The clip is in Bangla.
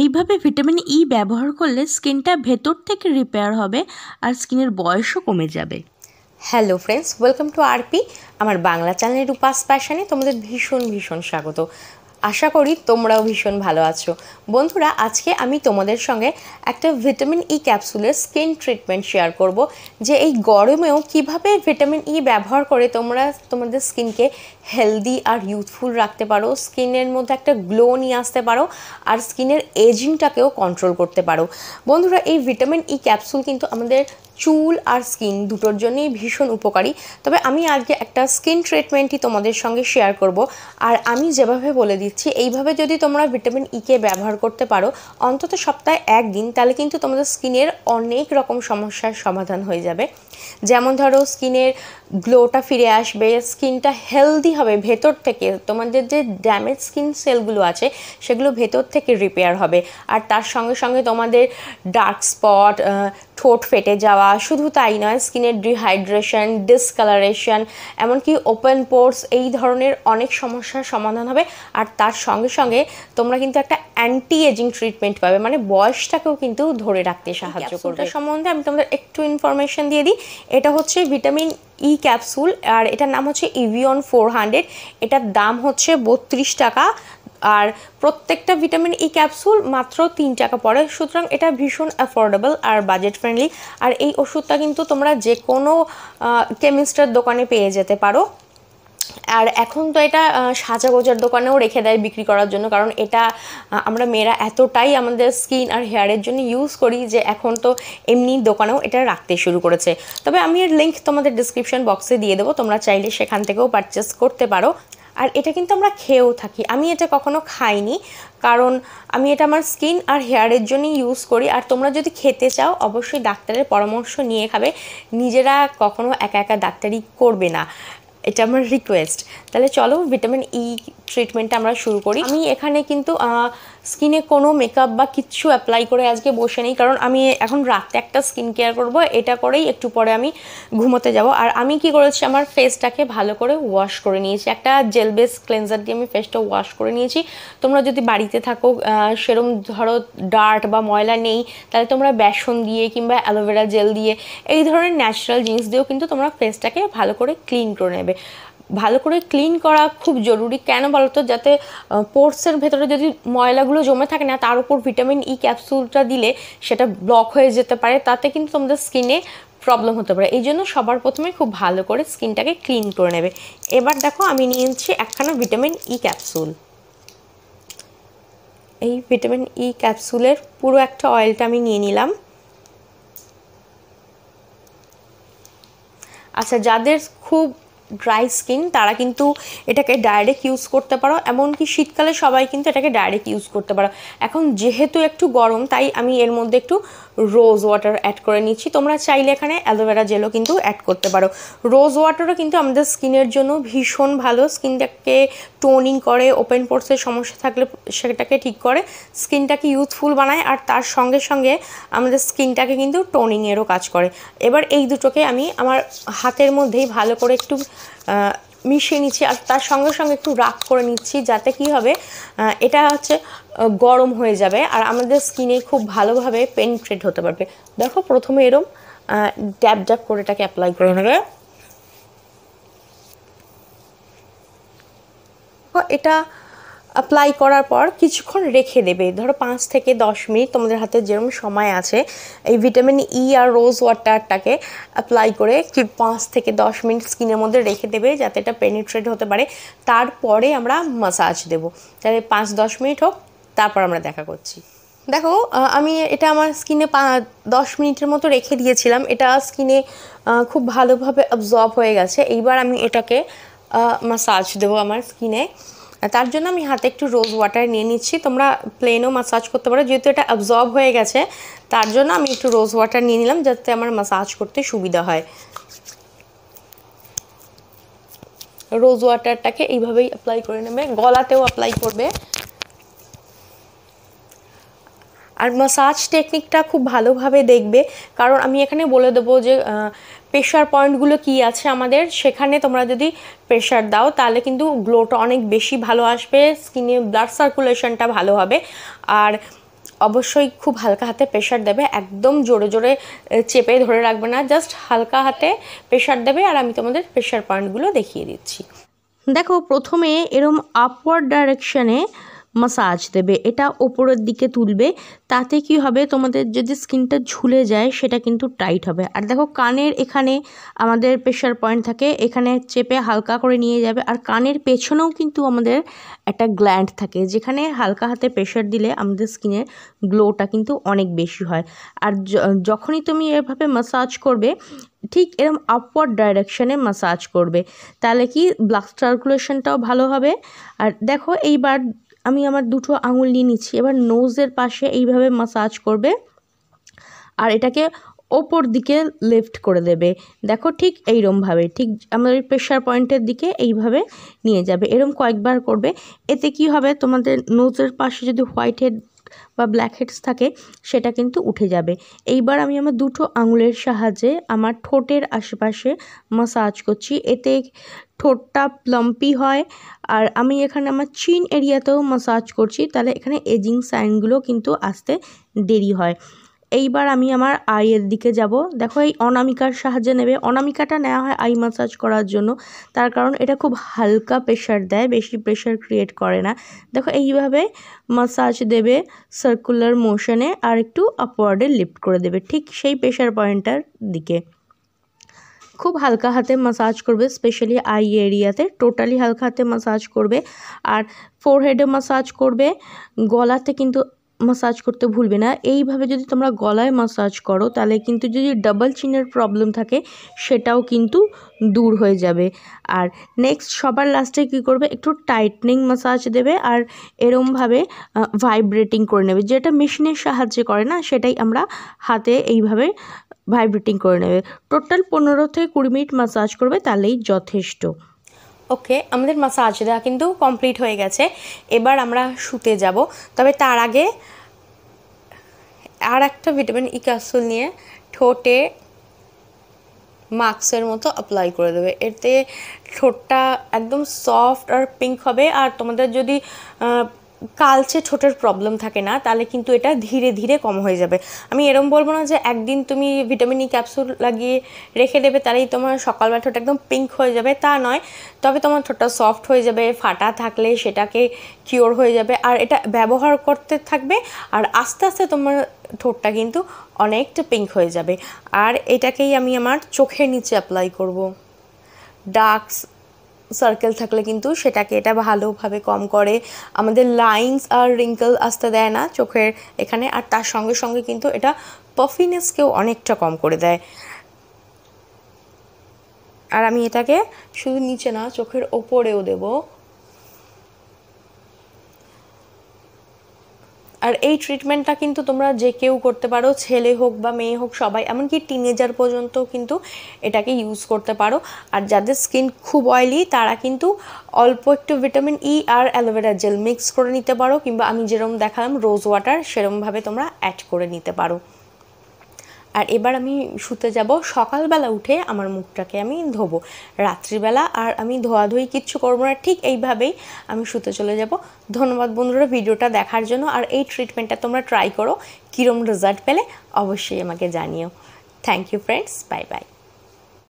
এইভাবে ভিটামিন ই e ব্যবহার করলে স্কিনটা ভেতর থেকে রিপেয়ার হবে আর স্কিনের বয়সও কমে যাবে hello friends welcome to RP আমার বাংলা চ্যানেলের উপাস প্যাশানে তোমাদের ভীষণ ভীষণ স্বাগত আশা করি তোমরাও ভীষণ ভালো আছো বন্ধুরা আজকে আমি তোমাদের সঙ্গে একটা ভিটামিন ই e ক্যাপসুলের স্কিন ট্রিটমেন্ট শেয়ার করব যে এই গরমেও কিভাবে ভিটামিন ই e ব্যবহার করে তোমরা তোমাদের স্কিনকে হেলদি আর ইউথফুল রাখতে পারো স্কিনের মধ্যে একটা গ্লো নিয়ে আসতে পারো আর স্কিনের এজিংটাকেও কন্ট্রোল করতে পারো বন্ধুরা এই ভিটামিন ই e ক্যাপসুল কিন্তু আমাদের চুল আর স্কিন দুটোর জন্যই ভীষণ উপকারী তবে আমি আজকে একটা স্কিন ট্রিটমেন্টই তোমাদের সঙ্গে শেয়ার করব আর আমি যেভাবে বলে দিচ্ছি এইভাবে যদি তোমরা ভিটামিন ইকে e ব্যবহার করতে পারো অন্তত সপ্তাহে একদিন তাহলে কিন্তু তোমাদের স্কিনের অনেক রকম সমস্যার সমাধান হয়ে যাবে যেমন ধরো স্কিনের গ্লোটা ফিরে আসবে স্কিনটা হেলদি হবে ভেতর থেকে তোমাদের যে ড্যামেজ স্কিন সেলগুলো আছে সেগুলো ভেতর থেকে রিপেয়ার হবে আর তার সঙ্গে সঙ্গে তোমাদের ডার্ক স্পট ঠোঁট ফেটে যাওয়া যাওয়া শুধু তাই নয় স্কিনের ডিহাইড্রেশন ডিসকালারেশন এমনকি ওপেন পোর্স এই ধরনের অনেক সমস্যার সমাধান হবে আর তার সঙ্গে সঙ্গে তোমরা কিন্তু একটা অ্যান্টি এজিং ট্রিটমেন্ট পাবে মানে বয়সটাকেও কিন্তু ধরে রাখতে সাহায্য করবে সম্বন্ধে আমি তোমাদের একটু ইনফরমেশন দিয়ে দিই এটা হচ্ছে ভিটামিন ই ক্যাপসুল আর এটার নাম হচ্ছে ইভিয়ন ফোর হান্ড্রেড এটার দাম হচ্ছে বত্রিশ টাকা আর প্রত্যেকটা ভিটামিন ই e ক্যাপসুল মাত্র তিন টাকা পড়ে সুতরাং এটা ভীষণ অ্যাফোর্ডেবল আর বাজেট ফ্রেন্ডলি আর এই ওষুধটা কিন্তু তোমরা যে কোনো কেমিস্টার দোকানে পেয়ে যেতে পারো আর এখন তো এটা সাজা গোজার দোকানেও রেখে দেয় বিক্রি করার জন্য কারণ এটা আমরা মেয়েরা এতটাই আমাদের স্কিন আর হেয়ারের জন্য ইউজ করি যে এখন তো এমনি দোকানেও এটা রাখতে শুরু করেছে তবে আমি এর লিঙ্ক তোমাদের ডিসক্রিপশান বক্সে দিয়ে দেবো তোমরা চাইলে সেখান থেকেও পারচেস করতে পারো আর এটা কিন্তু আমরা খেয়েও থাকি আমি এটা কখনো খাইনি কারণ আমি এটা আমার স্কিন আর হেয়ারের জন্যই ইউজ করি আর তোমরা যদি খেতে চাও অবশ্যই ডাক্তারের পরামর্শ নিয়ে খাবে নিজেরা কখনো একা একা ডাক্তারি করবে না এটা আমার রিকোয়েস্ট তাহলে চলো ভিটামিন ই ট্রিটমেন্টটা আমরা শুরু করি আমি এখানে কিন্তু স্কিনে কোনো মেকআপ বা কিচ্ছু অ্যাপ্লাই করে আজকে বসে নেই কারণ আমি এখন রাতে একটা স্কিন কেয়ার করব এটা করেই একটু পরে আমি ঘুমোতে যাব আর আমি কি করেছি আমার ফেসটাকে ভালো করে ওয়াশ করে নিয়েছি একটা জেল বেস ক্লেন্সার দিয়ে আমি ফেসটা ওয়াশ করে নিয়েছি তোমরা যদি বাড়িতে থাকো সেরম ধরো ডার্ট বা ময়লা নেই তাহলে তোমরা বেসন দিয়ে কিংবা অ্যালোভেরা জেল দিয়ে এই ধরনের ন্যাচারাল জিনিস দিয়েও কিন্তু তোমরা ফেসটাকে ভালো করে ক্লিন করে নেবে ভালো করে ক্লিন করা খুব জরুরি কেন বলতো যাতে পোর্টসের ভেতরে যদি ময়লাগুলো জমে থাকে না তার উপর ভিটামিন ই ক্যাপসুলটা দিলে সেটা ব্লক হয়ে যেতে পারে তাতে কিন্তু তোমাদের স্কিনে প্রবলেম হতে পারে এই জন্য সবার প্রথমে খুব ভালো করে স্কিনটাকে ক্লিন করে নেবে এবার দেখো আমি নিয়েছি একখানা ভিটামিন ই ক্যাপসুল এই ভিটামিন ই ক্যাপসুলের পুরো একটা অয়েলটা আমি নিয়ে নিলাম আচ্ছা যাদের খুব ড্রাই স্কিন তারা কিন্তু এটাকে ডাইরেক্ট ইউজ করতে পারো এমনকি শীতকালে সবাই কিন্তু এটাকে ডাইরেক্ট ইউজ করতে পারো এখন যেহেতু একটু গরম তাই আমি এর মধ্যে একটু রোজ ওয়াটার অ্যাড করে নিচ্ছি তোমরা চাইলে এখানে অ্যালোভেরা জেলও কিন্তু অ্যাড করতে পারো রোজ ওয়াটারও কিন্তু আমাদের স্কিনের জন্য ভীষণ ভালো স্কিনটাকে টোনিং করে ওপেন পোর্সের সমস্যা থাকলে সেটাকে ঠিক করে স্কিনটাকে ইউথফুল বানায় আর তার সঙ্গে সঙ্গে আমাদের স্কিনটাকে কিন্তু টোনিংয়েরও কাজ করে এবার এই দুটোকে আমি আমার হাতের মধ্যেই ভালো করে একটু মিশিয়ে নিচ্ছি আর তার সঙ্গে সঙ্গে একটু রাগ করে নিচ্ছি যাতে কি হবে এটা হচ্ছে গরম হয়ে যাবে আর আমাদের স্কিনে খুব ভালোভাবে ট্রেড হতে পারবে দেখো প্রথমে এরম ড্যাপ ড্যাপ করে এটাকে অ্যাপ্লাই করে নেবে এটা অ্যাপ্লাই করার পর কিছুক্ষণ রেখে দেবে ধরো পাঁচ থেকে দশ মিনিট তোমাদের হাতে যেরকম সময় আছে এই ভিটামিন ই e আর রোজ ওয়াটারটাকে অ্যাপ্লাই করে কি পাঁচ থেকে দশ মিনিট স্কিনের মধ্যে রেখে দেবে যাতে এটা পেনিট্রেট হতে পারে তারপরে আমরা মাসাজ দেবো তাহলে পাঁচ দশ মিনিট হোক তারপর আমরা দেখা করছি দেখো আমি এটা আমার স্কিনে পা দশ মিনিটের মতো রেখে দিয়েছিলাম এটা স্কিনে খুব ভালোভাবে অবজর্ব হয়ে গেছে এইবার আমি এটাকে মাসাজ দেবো আমার স্কিনে তার জন্য আমি হাতে একটু রোজ ওয়াটার নিয়ে নিচ্ছি তোমরা প্লেনও মাসাজ করতে পারো যেহেতু এটা অ্যাবজর্ব হয়ে গেছে তার জন্য আমি একটু রোজ ওয়াটার নিয়ে নিলাম যাতে আমার মাসাজ করতে সুবিধা হয় রোজ ওয়াটারটাকে এইভাবেই অ্যাপ্লাই করে নেবে গলাতেও অ্যাপ্লাই করবে আর মাসাজ টেকনিকটা খুব ভালোভাবে দেখবে কারণ আমি এখানে বলে দেবো যে প্রেশার পয়েন্টগুলো কি আছে আমাদের সেখানে তোমরা যদি প্রেশার দাও তাহলে কিন্তু গ্লোটা অনেক বেশি ভালো আসবে স্কিনে ব্লাড সার্কুলেশনটা ভালো হবে আর অবশ্যই খুব হালকা হাতে প্রেশার দেবে একদম জোরে জোরে চেপে ধরে রাখবে না জাস্ট হালকা হাতে প্রেশার দেবে আর আমি তোমাদের প্রেশার পয়েন্টগুলো দেখিয়ে দিচ্ছি দেখো প্রথমে এরম আপওয়ার্ড ডাইরেকশানে মাসাজ দেবে এটা ওপরের দিকে তুলবে তাতে কি হবে তোমাদের যদি স্কিনটা ঝুলে যায় সেটা কিন্তু টাইট হবে আর দেখো কানের এখানে আমাদের প্রেশার পয়েন্ট থাকে এখানে চেপে হালকা করে নিয়ে যাবে আর কানের পেছনেও কিন্তু আমাদের একটা গ্ল্যান্ড থাকে যেখানে হালকা হাতে প্রেশার দিলে আমাদের স্কিনের গ্লোটা কিন্তু অনেক বেশি হয় আর যখনই তুমি এভাবে মাসাজ করবে ঠিক এরম আপওয়ার্ড ডাইরেকশানে মাসাজ করবে তাহলে কি ব্লাড সার্কুলেশনটাও ভালো হবে আর দেখো এইবার আমি আমার দুটো আঙুল নিয়ে নিচ্ছি এবার নোজের পাশে এইভাবে মাসাজ করবে আর এটাকে ওপর দিকে লেফট করে দেবে দেখো ঠিক এইরমভাবে ঠিক আমাদের প্রেশার পয়েন্টের দিকে এইভাবে নিয়ে যাবে এরম কয়েকবার করবে এতে কি হবে তোমাদের নোজের পাশে যদি হোয়াইট হেড বা ব্ল্যাকহেডস থাকে সেটা কিন্তু উঠে যাবে এইবার আমি আমার দুটো আঙুলের সাহায্যে আমার ঠোঁটের আশেপাশে মাসাজ করছি এতে ঠোঁটটা প্লাম্পি হয় আর আমি এখানে আমার চিন এরিয়াতেও মাসাজ করছি তাহলে এখানে এজিং সাইনগুলো কিন্তু আসতে দেরি হয় এইবার আমি আমার আইয়ের দিকে যাব দেখো এই অনামিকার সাহায্যে নেবে অনামিকাটা নেওয়া হয় আই মাসাজ করার জন্য তার কারণ এটা খুব হালকা প্রেশার দেয় বেশি প্রেশার ক্রিয়েট করে না দেখো এইভাবে মাসাজ দেবে সার্কুলার মোশনে আর একটু আপওয়ার্ডে লিফট করে দেবে ঠিক সেই প্রেশার পয়েন্টটার দিকে খুব হালকা হাতে মাসাজ করবে স্পেশালি আই এরিয়াতে টোটালি হালকা হাতে মাসাজ করবে আর ফোরহেডে মাসাজ করবে গলাতে কিন্তু মাসাজ করতে ভুলবে না এইভাবে যদি তোমরা গলায় মাসাজ করো তাহলে কিন্তু যদি ডাবল চিনের প্রবলেম থাকে সেটাও কিন্তু দূর হয়ে যাবে আর নেক্সট সবার লাস্টে কি করবে একটু টাইটনিং মাসাজ দেবে আর এরমভাবে ভাইব্রেটিং করে নেবে যেটা মেশিনের সাহায্যে করে না সেটাই আমরা হাতে এইভাবে ভাইব্রেটিং করে নেবে টোটাল পনেরো থেকে কুড়ি মিনিট মাসাজ করবে তাহলেই যথেষ্ট ওকে আমাদের মাসাজ দেওয়া কিন্তু কমপ্লিট হয়ে গেছে এবার আমরা শুতে যাব তবে তার আগে আর একটা ভিটামিন ই ক্যাপসুল নিয়ে ঠোঁটে মাস্কের মতো অ্যাপ্লাই করে দেবে এতে ঠোঁটটা একদম সফট আর পিঙ্ক হবে আর তোমাদের যদি কালচে ঠোঁটের প্রবলেম থাকে না তাহলে কিন্তু এটা ধীরে ধীরে কম হয়ে যাবে আমি এরম বলবো না যে একদিন তুমি ভিটামিন ই ক্যাপসুল লাগিয়ে রেখে দেবে তাহলেই তোমার সকালবেলা ঠোঁট একদম পিঙ্ক হয়ে যাবে তা নয় তবে তোমার ঠোঁটটা সফট হয়ে যাবে ফাটা থাকলে সেটাকে কিওর হয়ে যাবে আর এটা ব্যবহার করতে থাকবে আর আস্তে আস্তে তোমার ঠোঁটটা কিন্তু অনেকটা পিঙ্ক হয়ে যাবে আর এটাকেই আমি আমার চোখের নিচে অ্যাপ্লাই করব ডার্কস সার্কেল থাকলে কিন্তু সেটাকে এটা ভালোভাবে কম করে আমাদের লাইন্স আর রিঙ্কেল আসতে দেয় না চোখের এখানে আর তার সঙ্গে সঙ্গে কিন্তু এটা পফিনেসকেও অনেকটা কম করে দেয় আর আমি এটাকে শুধু নিচে না চোখের ওপরেও দেবো আর এই ট্রিটমেন্টটা কিন্তু তোমরা যে কেউ করতে পারো ছেলে হোক বা মেয়ে হোক সবাই এমনকি টিনেজার পর্যন্ত কিন্তু এটাকে ইউজ করতে পারো আর যাদের স্কিন খুব অয়েলি তারা কিন্তু অল্প একটু ভিটামিন ই e আর অ্যালোভেরা জেল মিক্স করে নিতে পারো কিংবা আমি যেরকম দেখালাম রোজ ওয়াটার সেরমভাবে তোমরা অ্যাড করে নিতে পারো আর এবার আমি শুতে যাব সকালবেলা উঠে আমার মুখটাকে আমি ধোবো রাত্রিবেলা আর আমি ধোয়াধুয়ি কিচ্ছু করবো না ঠিক এইভাবেই আমি শুতে চলে যাব ধন্যবাদ বন্ধুরা ভিডিওটা দেখার জন্য আর এই ট্রিটমেন্টটা তোমরা ট্রাই করো কীরম রেজাল্ট পেলে অবশ্যই আমাকে জানিও thank you friends bye by